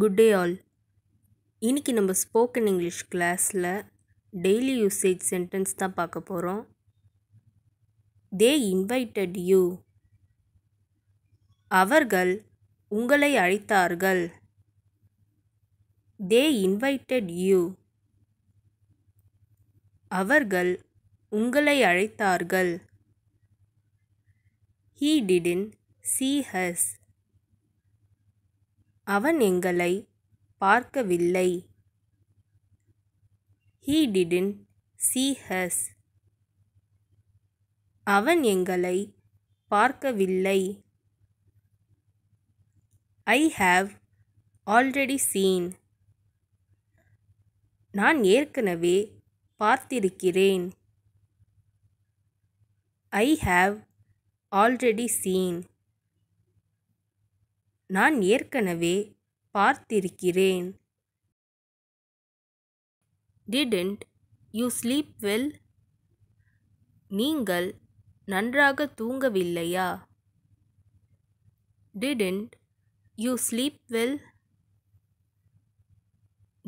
good day ஆல் இன்றைக்கி நம்ம ஸ்போக்கன் இங்கிலீஷ் கிளாஸில் டெய்லி யூசேஜ் சென்டென்ஸ் தான் பார்க்க போகிறோம் தே இன்வைட்டட் யூ அவர்கள் உங்களை அழைத்தார்கள் தே இன்வைட்டட் யூ அவர்கள் உங்களை அழைத்தார்கள் ஹீ டிடின் சி ஹஸ் அவன் எங்களை பார்க்கவில்லை ஹீ டிடின் சீ ஹஸ் அவன் எங்களை பார்க்கவில்லை ஐ ஹாவ் ஆல்ரெடி சீன் நான் ஏற்கனவே பார்த்திருக்கிறேன் ஐ ஹாவ் ஆல்ரெடி சீன் நான் ஏற்கனவே பார்த்திருக்கிறேன் டிடென்ட் யூ ஸ்லீப் வெல் நீங்கள் நன்றாக தூங்கவில்லையா டிடென்ட் யூ ஸ்லீப் வெல்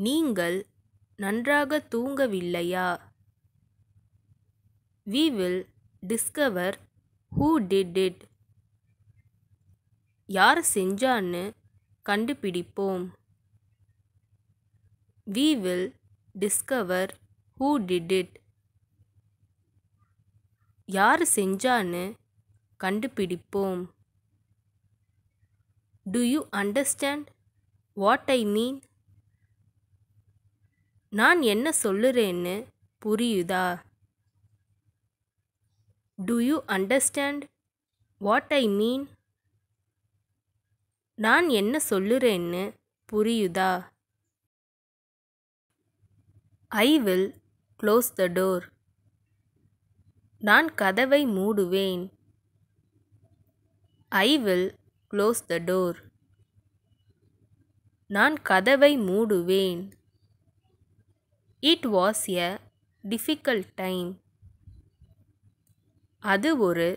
நீங்கள் நன்றாக தூங்கவில்லையா we will discover who did it யார் செஞ்சான்னு கண்டுபிடிப்போம் we will discover who did it யார் செஞ்சான்னு கண்டுபிடிப்போம் do you understand what I mean நான் என்ன சொல்லுறேன்னு புரியுதா do you understand what I mean நான் என்ன சொல்லுறேன்னு புரியுதா I will close the door நான் கதவை மூடுவேன் I will close the door நான் கதவை மூடுவேன் it was a difficult time அது ஒரு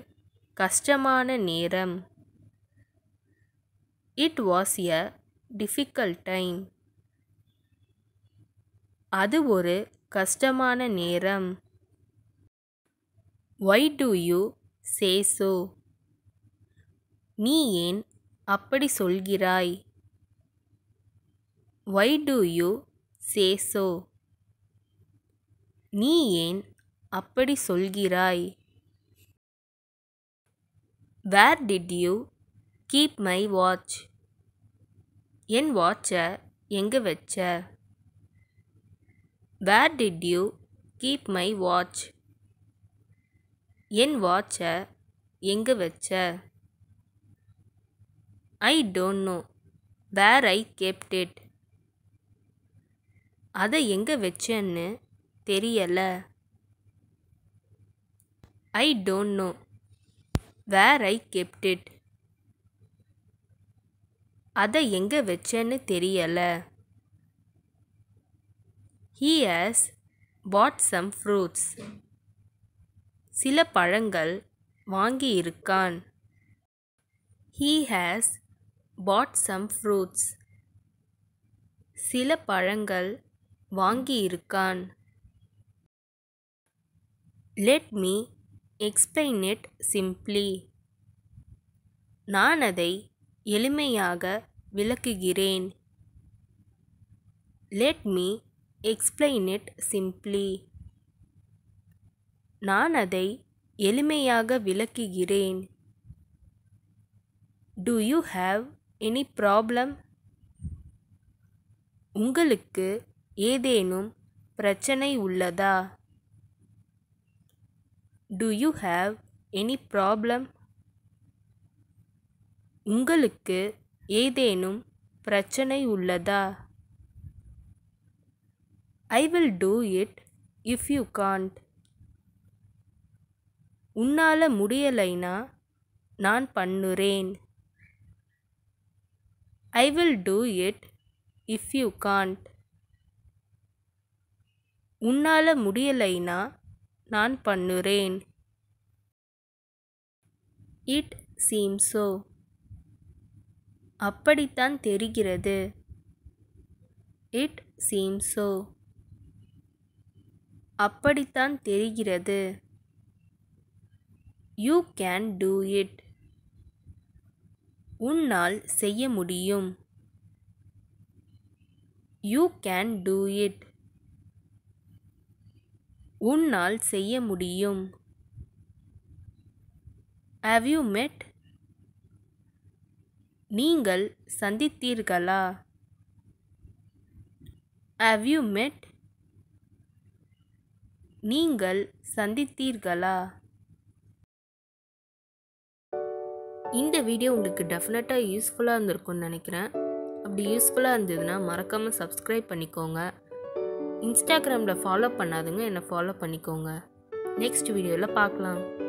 கஷ்டமான நேரம் it was a difficult time அது ஒரு கஷ்டமான நேரம் why do you say so நீ ஏன் அப்படி சொல்கிறாய் why do you say so நீ ஏன் அப்படி சொல்கிறாய் where did you keep my watch என் வாட்சை எங்கே வச்ச where did you keep my watch என் வாட்சை எங்கே வச்ச I don't know where I kept it அதை எங்கே வச்சேன்னு தெரியலை I don't know where I kept it அதை எங்கே வச்சேன்னு தெரியலை he has bought some fruits சில பழங்கள் வாங்கி இருக்கான் he has bought some fruits சில பழங்கள் வாங்கியிருக்கான் let me explain it simply நான் அதை எளிமையாக விளக்குகிறேன் let me explain it simply நான் அதை எளிமையாக விளக்குகிறேன் do you have any problem உங்களுக்கு ஏதேனும் பிரச்சனை உள்ளதா do you have any problem உங்களுக்கு ஏதேனும் பிரச்சனை உள்ளதா I will do it if you can't உன்னால் முடியலைனா நான் பண்ணுறேன் I will do it if you can't உன்னால் முடியலைனா நான் பண்ணுறேன் இட் சீம்ஸோ அப்படித்தான் தெரிகிறது இட் சீம் சோ அப்படித்தான் தெரிகிறது யூ கேன் டூ இட் உன்னால் செய்ய முடியும் யூ கேன் டூ இட் உன்னால் செய்ய முடியும் ஹவ் யூ மெட் நீங்கள் சந்தித்தீர்களா ஹவ் யூ மெட் நீங்கள் சந்தித்தீர்களா இந்த வீடியோ உங்களுக்கு டெஃபினட்டாக யூஸ்ஃபுல்லாக இருந்திருக்கும்னு நினைக்கிறேன் அப்படி யூஸ்ஃபுல்லாக இருந்ததுன்னா மறக்காமல் சப்ஸ்கிரைப் பண்ணிக்கோங்க இன்ஸ்டாகிராமில் ஃபாலோ பண்ணாதுங்க என்னை ஃபாலோ பண்ணிக்கோங்க நெக்ஸ்ட் வீடியோவில் பார்க்கலாம்